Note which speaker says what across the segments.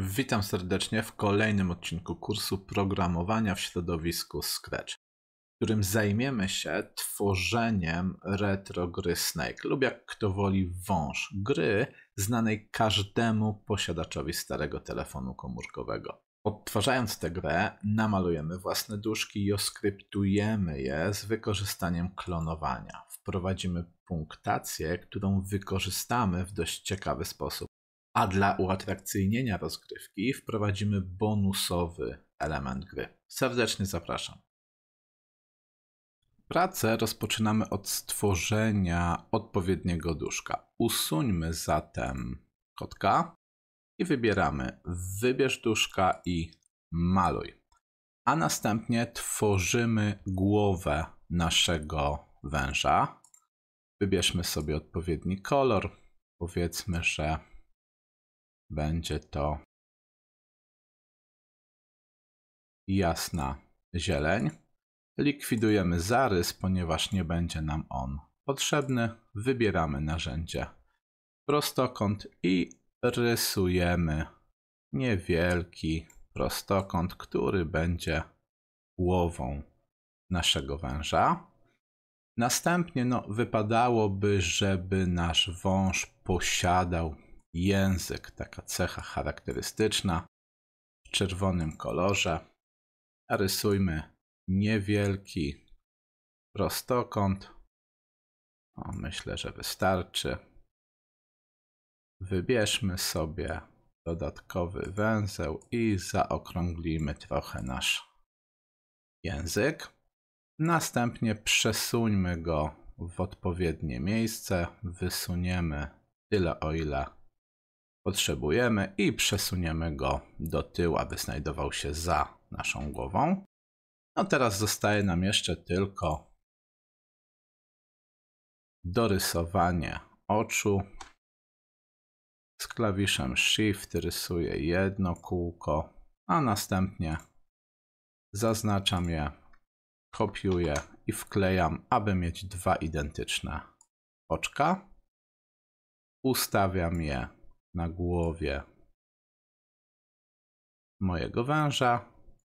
Speaker 1: Witam serdecznie w kolejnym odcinku kursu programowania w środowisku Scratch, w którym zajmiemy się tworzeniem retro gry Snake lub jak kto woli wąż gry znanej każdemu posiadaczowi starego telefonu komórkowego. Odtwarzając tę grę, namalujemy własne duszki i oskryptujemy je z wykorzystaniem klonowania. Wprowadzimy punktację, którą wykorzystamy w dość ciekawy sposób a dla uatrakcyjnienia rozgrywki wprowadzimy bonusowy element gry. Serdecznie zapraszam. Pracę rozpoczynamy od stworzenia odpowiedniego duszka. Usuńmy zatem kotka i wybieramy wybierz duszka i maluj. A następnie tworzymy głowę naszego węża.
Speaker 2: Wybierzmy sobie odpowiedni kolor. Powiedzmy, że będzie to jasna zieleń. Likwidujemy zarys, ponieważ nie będzie nam on
Speaker 1: potrzebny. Wybieramy narzędzie prostokąt i rysujemy niewielki prostokąt, który będzie głową naszego węża. Następnie no, wypadałoby, żeby nasz wąż posiadał język, taka
Speaker 2: cecha charakterystyczna w czerwonym kolorze. A rysujmy niewielki prostokąt. O, myślę, że wystarczy. Wybierzmy sobie
Speaker 1: dodatkowy węzeł i zaokrąglimy trochę nasz język. Następnie przesuńmy go w odpowiednie miejsce. Wysuniemy tyle, o ile potrzebujemy i przesuniemy go do tyłu, aby znajdował się za naszą głową.
Speaker 2: No teraz zostaje nam jeszcze tylko dorysowanie oczu. Z klawiszem
Speaker 1: Shift rysuję jedno kółko, a następnie zaznaczam je, kopiuję i wklejam, aby mieć dwa identyczne
Speaker 2: oczka. Ustawiam je na głowie mojego węża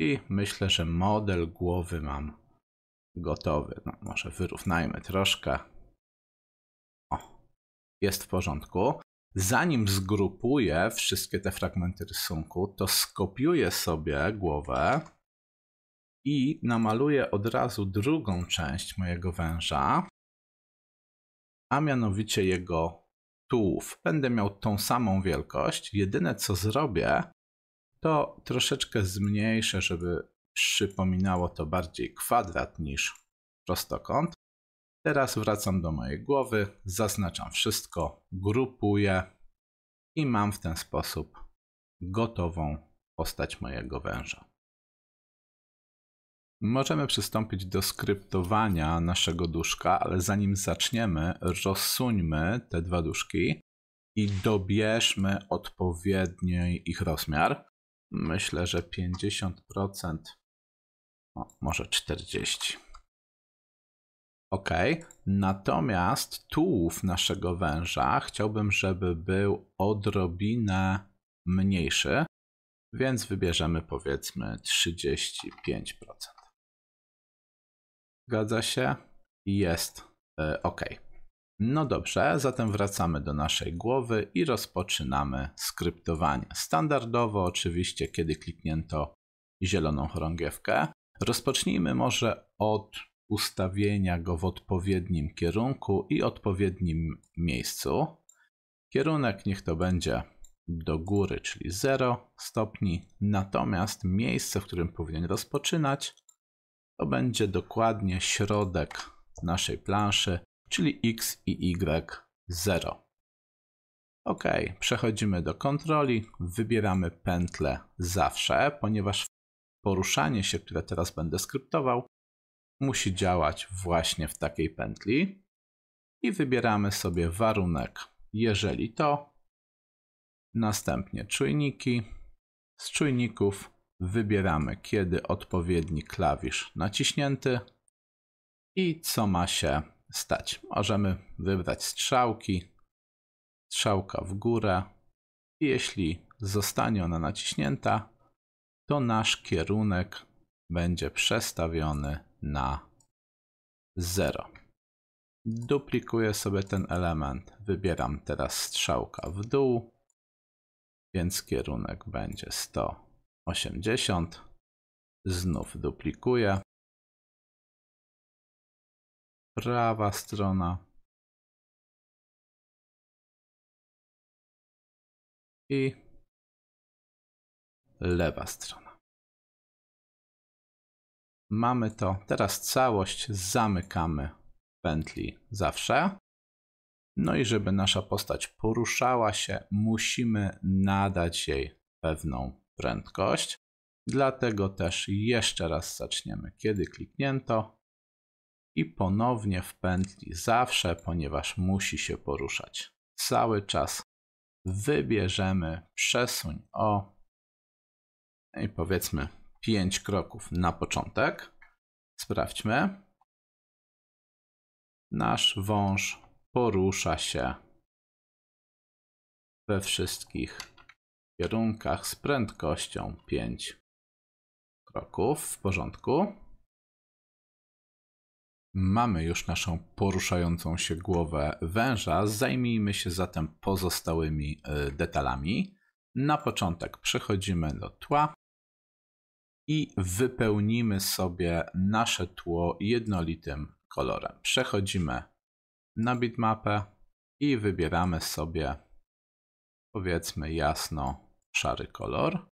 Speaker 2: i myślę, że
Speaker 1: model głowy mam gotowy. No, może wyrównajmy troszkę. O, jest w porządku. Zanim zgrupuję wszystkie te fragmenty rysunku, to skopiuję sobie głowę i namaluję od razu drugą część mojego węża, a mianowicie jego tułów. Będę miał tą samą wielkość. Jedyne co zrobię, to troszeczkę zmniejszę, żeby przypominało to bardziej kwadrat niż prostokąt. Teraz wracam do mojej głowy, zaznaczam wszystko, grupuję i mam w ten sposób gotową postać mojego węża. Możemy przystąpić do skryptowania naszego duszka, ale zanim zaczniemy, rozsuńmy te dwa duszki i dobierzmy
Speaker 2: odpowiedni ich rozmiar. Myślę, że 50%, no, może 40%. Ok, natomiast
Speaker 1: tułów naszego węża chciałbym, żeby był odrobinę
Speaker 2: mniejszy, więc wybierzemy powiedzmy 35%. Zgadza się. Jest. E, ok.
Speaker 1: No dobrze, zatem wracamy do naszej głowy i rozpoczynamy skryptowanie. Standardowo, oczywiście, kiedy kliknięto zieloną chorągiewkę, rozpocznijmy może od ustawienia go w odpowiednim kierunku i odpowiednim miejscu. Kierunek niech to będzie do góry, czyli 0 stopni, natomiast miejsce, w którym powinien rozpoczynać, to będzie dokładnie środek naszej planszy, czyli x i y 0. OK, przechodzimy do kontroli, wybieramy pętlę zawsze, ponieważ poruszanie się, które teraz będę skryptował, musi działać właśnie w takiej pętli. I wybieramy sobie warunek, jeżeli to, następnie czujniki, z czujników wybieramy, kiedy odpowiedni klawisz naciśnięty i co ma się stać. Możemy wybrać strzałki, strzałka w górę i jeśli zostanie ona naciśnięta, to nasz kierunek będzie przestawiony na 0. Duplikuję sobie ten element, wybieram teraz strzałka w dół,
Speaker 2: więc kierunek będzie 100 80. Znów duplikuję. Prawa strona. I lewa strona. Mamy to. Teraz całość zamykamy w pętli zawsze.
Speaker 1: No i żeby nasza postać poruszała się, musimy nadać jej pewną prędkość. Dlatego też jeszcze raz zaczniemy, kiedy kliknięto i ponownie w pętli zawsze, ponieważ musi się poruszać cały czas. Wybierzemy
Speaker 2: przesuń o i powiedzmy 5 kroków na początek. Sprawdźmy. Nasz wąż porusza się we wszystkich kierunkach z prędkością 5 kroków. W porządku.
Speaker 1: Mamy już naszą poruszającą się głowę węża. Zajmijmy się zatem pozostałymi y, detalami. Na początek przechodzimy do tła i wypełnimy sobie nasze tło jednolitym kolorem. Przechodzimy na bitmapę i wybieramy sobie powiedzmy jasno szary kolor.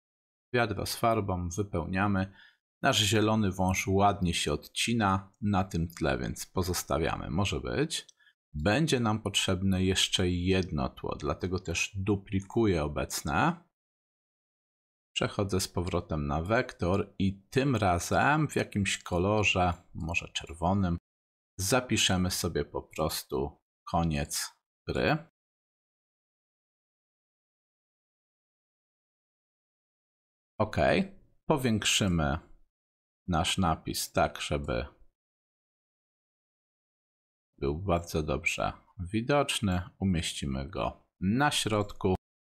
Speaker 1: Wiadra z farbą wypełniamy. Nasz zielony wąż ładnie się odcina na tym tle, więc pozostawiamy. Może być. Będzie nam potrzebne jeszcze jedno tło, dlatego też duplikuję obecne. Przechodzę z powrotem na wektor i tym razem w
Speaker 2: jakimś kolorze, może czerwonym, zapiszemy sobie po prostu koniec gry. OK. Powiększymy nasz napis tak, żeby był bardzo dobrze
Speaker 1: widoczny. Umieścimy go na środku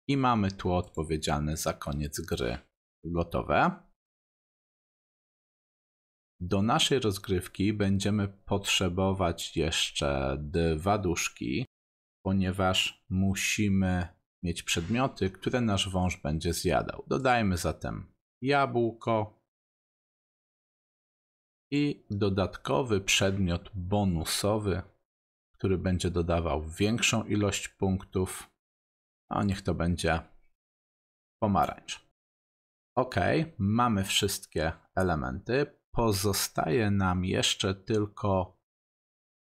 Speaker 1: i mamy tło odpowiedzialne za koniec gry. Gotowe. Do naszej rozgrywki będziemy potrzebować jeszcze dwa duszki, ponieważ musimy mieć przedmioty, które nasz wąż będzie zjadał. Dodajmy zatem jabłko i dodatkowy przedmiot bonusowy, który będzie dodawał większą ilość punktów, a niech to będzie pomarańcz. Ok, mamy wszystkie elementy. Pozostaje nam jeszcze tylko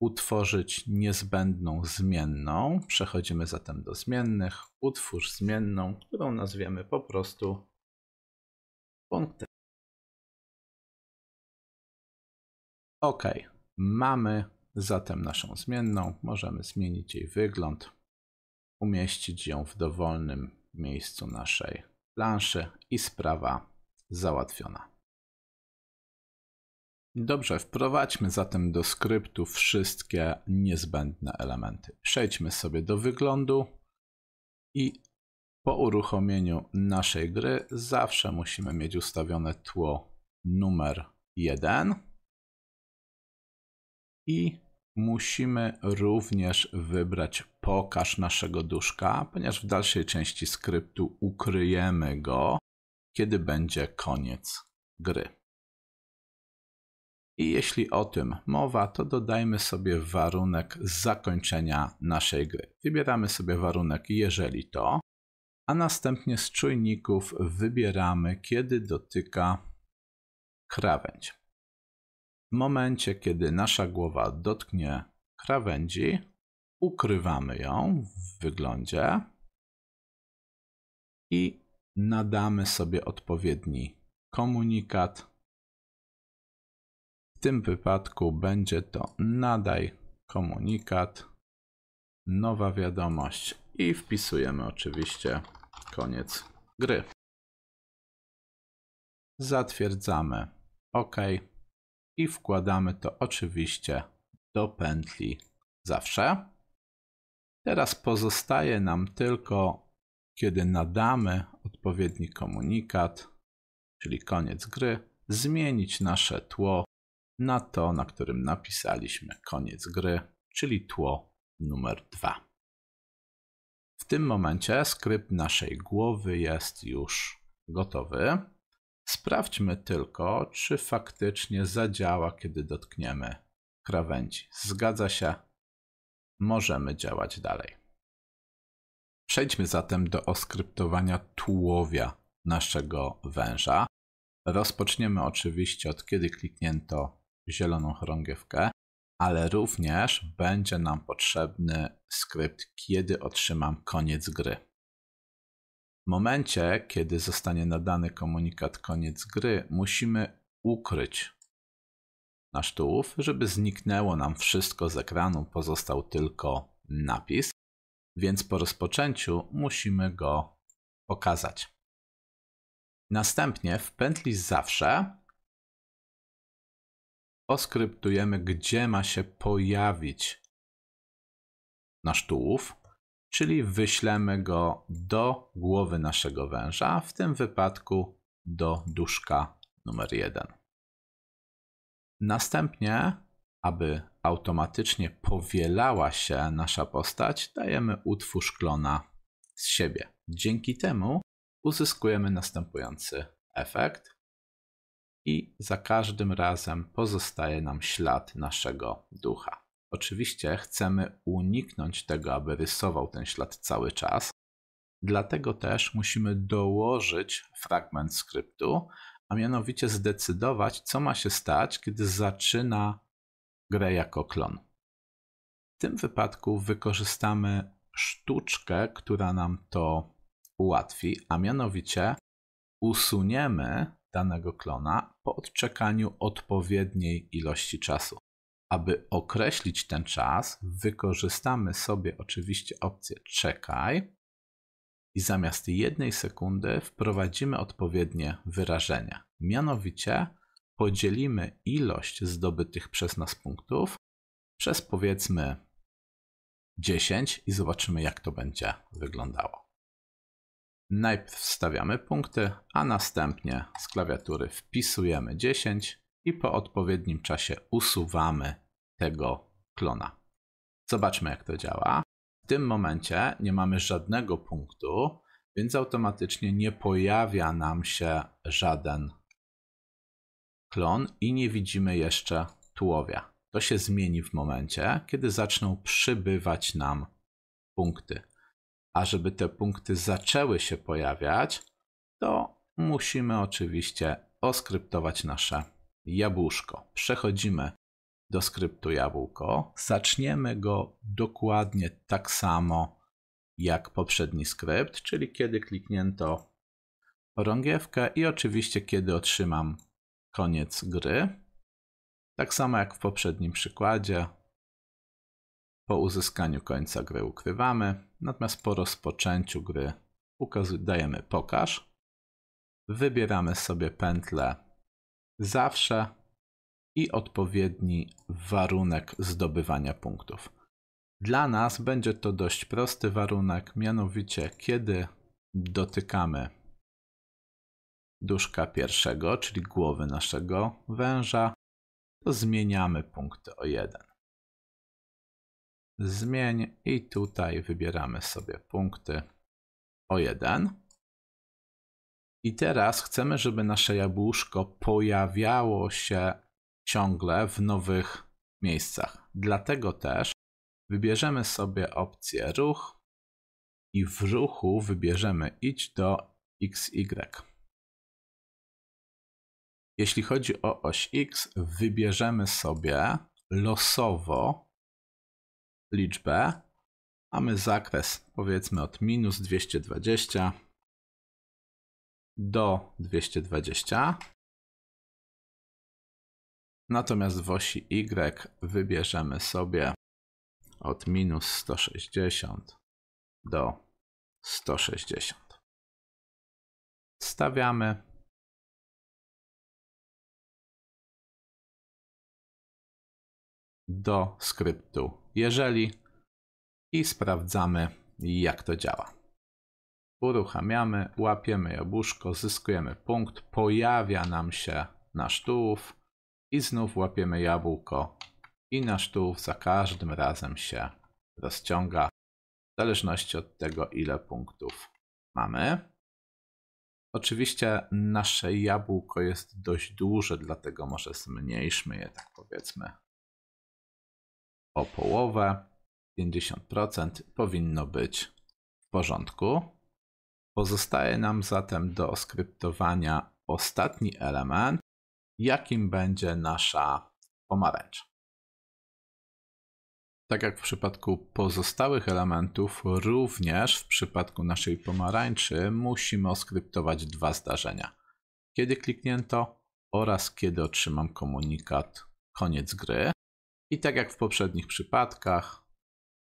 Speaker 1: utworzyć niezbędną
Speaker 2: zmienną. Przechodzimy zatem do zmiennych. Utwórz zmienną, którą nazwiemy po prostu punktem. OK. Mamy zatem naszą zmienną. Możemy
Speaker 1: zmienić jej wygląd, umieścić ją w dowolnym miejscu naszej planszy i sprawa załatwiona. Dobrze, wprowadźmy zatem do skryptu wszystkie niezbędne elementy. Przejdźmy sobie do wyglądu i po uruchomieniu naszej gry zawsze musimy mieć ustawione tło numer 1 i musimy również wybrać pokaż naszego duszka, ponieważ w dalszej części skryptu ukryjemy go, kiedy będzie koniec gry. I jeśli o tym mowa, to dodajmy sobie warunek zakończenia naszej gry. Wybieramy sobie warunek jeżeli to, a następnie z czujników wybieramy kiedy dotyka krawędź. W momencie, kiedy nasza głowa dotknie krawędzi,
Speaker 2: ukrywamy ją w wyglądzie i nadamy sobie odpowiedni komunikat
Speaker 1: tym wypadku będzie to nadaj komunikat, nowa wiadomość i wpisujemy oczywiście koniec gry. Zatwierdzamy OK i wkładamy to oczywiście do pętli zawsze. Teraz pozostaje nam tylko, kiedy nadamy odpowiedni komunikat, czyli koniec gry, zmienić nasze tło na to, na którym napisaliśmy koniec gry, czyli tło numer 2. W tym momencie skrypt naszej głowy jest już gotowy. Sprawdźmy tylko, czy faktycznie zadziała, kiedy dotkniemy krawędzi. Zgadza się. Możemy działać dalej. Przejdźmy zatem do oskryptowania tułowia naszego węża. Rozpoczniemy oczywiście od kiedy kliknięto zieloną chorągiewkę, ale również będzie nam potrzebny skrypt, kiedy otrzymam koniec gry. W momencie, kiedy zostanie nadany komunikat koniec gry, musimy ukryć nasz tułów, żeby zniknęło nam wszystko z ekranu, pozostał tylko
Speaker 2: napis, więc po rozpoczęciu musimy go pokazać. Następnie w pętli zawsze oskryptujemy, gdzie ma się pojawić
Speaker 1: nasz tułów, czyli wyślemy go do głowy naszego węża, w tym wypadku do duszka numer 1. Następnie, aby automatycznie powielała się nasza postać, dajemy utwórz klona z siebie. Dzięki temu uzyskujemy następujący efekt i za każdym razem pozostaje nam ślad naszego ducha. Oczywiście chcemy uniknąć tego, aby rysował ten ślad cały czas, dlatego też musimy dołożyć fragment skryptu, a mianowicie zdecydować, co ma się stać, kiedy zaczyna grę jako klon. W tym wypadku wykorzystamy sztuczkę, która nam to ułatwi, a mianowicie usuniemy danego klona po odczekaniu odpowiedniej ilości czasu. Aby określić ten czas, wykorzystamy sobie oczywiście opcję czekaj i zamiast jednej sekundy wprowadzimy odpowiednie wyrażenia, Mianowicie podzielimy ilość zdobytych przez nas punktów przez powiedzmy 10 i zobaczymy, jak to będzie wyglądało. Najpierw wstawiamy punkty, a następnie z klawiatury wpisujemy 10 i po odpowiednim czasie usuwamy tego klona. Zobaczmy jak to działa. W tym momencie nie mamy żadnego punktu, więc automatycznie nie pojawia nam się żaden klon i nie widzimy jeszcze tułowia. To się zmieni w momencie, kiedy zaczną przybywać nam punkty a żeby te punkty zaczęły się pojawiać, to musimy oczywiście oskryptować nasze jabłuszko. Przechodzimy do skryptu jabłko. Zaczniemy go dokładnie tak samo jak poprzedni skrypt, czyli kiedy kliknięto rągiewkę i oczywiście kiedy otrzymam koniec gry. Tak samo jak w poprzednim przykładzie, po uzyskaniu końca gry ukrywamy, natomiast po rozpoczęciu gry dajemy pokaż. Wybieramy sobie pętlę zawsze i odpowiedni warunek zdobywania punktów. Dla nas będzie to dość prosty warunek, mianowicie kiedy dotykamy
Speaker 2: duszka pierwszego, czyli głowy naszego węża, to zmieniamy punkty o jeden zmień i tutaj wybieramy sobie punkty o 1.
Speaker 1: I teraz chcemy, żeby nasze jabłuszko pojawiało się ciągle w nowych miejscach. Dlatego też wybierzemy
Speaker 2: sobie opcję ruch i w ruchu wybierzemy idź do XY. Jeśli chodzi o oś X, wybierzemy sobie losowo liczbę. Mamy zakres powiedzmy od minus 220 do 220. Natomiast w osi Y wybierzemy sobie od minus 160 do 160. Stawiamy. Do skryptu jeżeli i sprawdzamy jak to działa. Uruchamiamy, łapiemy
Speaker 1: jabłuszko, zyskujemy punkt, pojawia nam się nasz tułów i znów łapiemy jabłko i nasz tułów za każdym razem się rozciąga w zależności od tego ile punktów mamy. Oczywiście nasze jabłko jest dość duże, dlatego może zmniejszmy je tak powiedzmy o połowę, 50% powinno być w porządku. Pozostaje nam
Speaker 2: zatem do skryptowania ostatni element, jakim będzie nasza pomarańcz. Tak jak w przypadku
Speaker 1: pozostałych elementów, również w przypadku naszej pomarańczy musimy oskryptować dwa zdarzenia. Kiedy kliknięto oraz kiedy otrzymam
Speaker 2: komunikat koniec gry. I tak jak w poprzednich przypadkach,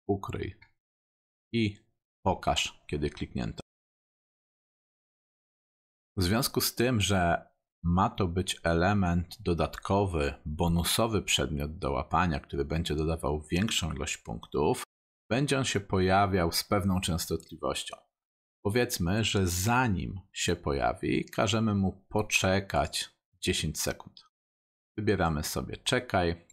Speaker 2: ukryj i pokaż, kiedy kliknięto. W związku z tym, że ma to być element dodatkowy,
Speaker 1: bonusowy przedmiot do łapania, który będzie dodawał większą ilość punktów, będzie on się pojawiał z pewną częstotliwością. Powiedzmy, że zanim się pojawi, każemy mu poczekać 10 sekund. Wybieramy
Speaker 2: sobie czekaj,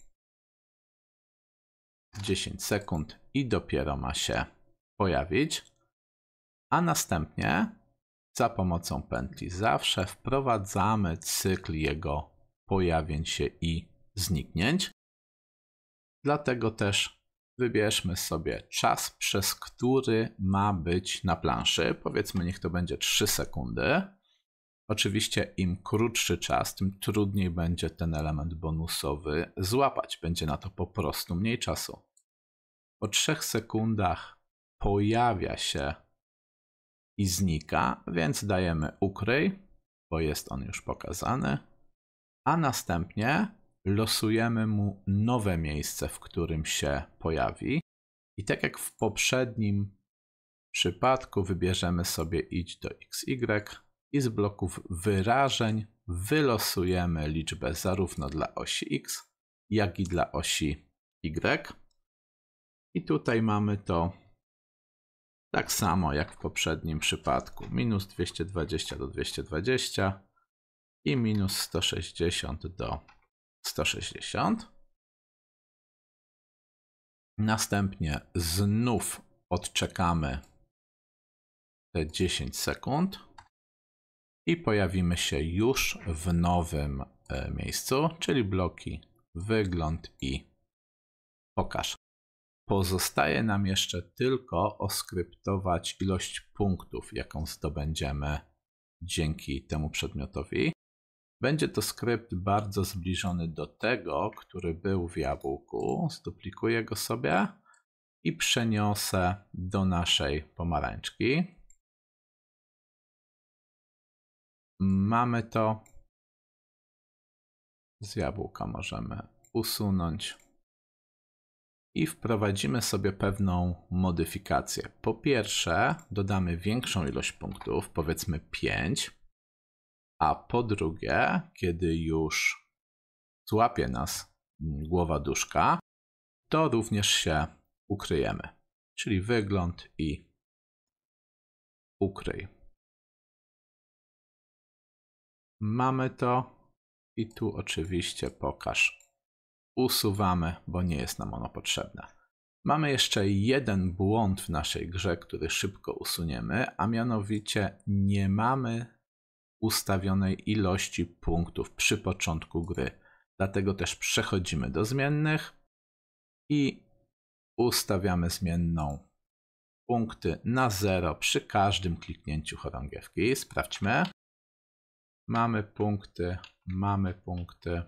Speaker 2: 10 sekund i dopiero ma się pojawić. A następnie za
Speaker 1: pomocą pętli zawsze wprowadzamy cykl jego pojawień się i zniknięć. Dlatego też wybierzmy sobie czas, przez który ma być na planszy. Powiedzmy, niech to będzie 3 sekundy. Oczywiście im krótszy czas, tym trudniej będzie ten element bonusowy złapać. Będzie na to po prostu mniej czasu. Po 3 sekundach pojawia się i znika, więc dajemy ukryj, bo jest on już pokazany, a następnie losujemy mu nowe miejsce, w którym się pojawi. I tak jak w poprzednim przypadku, wybierzemy sobie idź do XY, i z bloków wyrażeń wylosujemy liczbę zarówno dla osi x, jak i dla osi y. I tutaj mamy to tak samo jak w poprzednim przypadku. Minus 220
Speaker 2: do 220 i minus 160 do 160. Następnie znów odczekamy te 10 sekund
Speaker 1: i pojawimy się już w nowym e, miejscu, czyli bloki wygląd i pokaż. Pozostaje nam jeszcze tylko oskryptować ilość punktów, jaką zdobędziemy dzięki temu przedmiotowi. Będzie to skrypt bardzo zbliżony do tego, który był w jabłku. Zduplikuję go sobie i
Speaker 2: przeniosę do naszej pomarańczki. Mamy to. Z jabłka możemy usunąć. I wprowadzimy sobie pewną
Speaker 1: modyfikację. Po pierwsze, dodamy większą ilość punktów, powiedzmy 5. A po drugie, kiedy już złapie
Speaker 2: nas głowa duszka, to również się ukryjemy. Czyli wygląd i ukryj. Mamy to i tu oczywiście pokaż. Usuwamy, bo nie jest nam ono potrzebne. Mamy jeszcze jeden
Speaker 1: błąd w naszej grze, który szybko usuniemy, a mianowicie nie mamy ustawionej ilości punktów przy początku gry. Dlatego też przechodzimy do zmiennych i ustawiamy zmienną punkty na 0 przy każdym kliknięciu chorągiewki. Sprawdźmy.
Speaker 2: Mamy punkty, mamy punkty.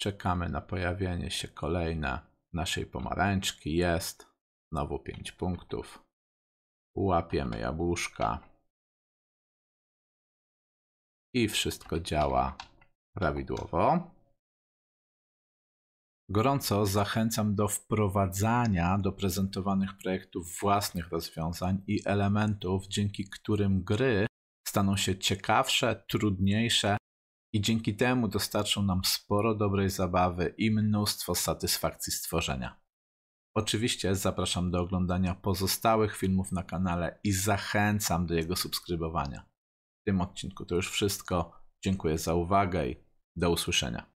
Speaker 2: Czekamy na pojawienie się kolejne naszej pomarańczki. Jest znowu 5 punktów. Łapiemy jabłuszka. I wszystko działa prawidłowo. Gorąco
Speaker 1: zachęcam do wprowadzania do prezentowanych projektów własnych rozwiązań i elementów, dzięki którym gry staną się ciekawsze, trudniejsze i dzięki temu dostarczą nam sporo dobrej zabawy i mnóstwo satysfakcji stworzenia. Oczywiście zapraszam do oglądania pozostałych filmów na kanale
Speaker 2: i zachęcam do jego subskrybowania. W tym odcinku to już wszystko. Dziękuję za uwagę i do usłyszenia.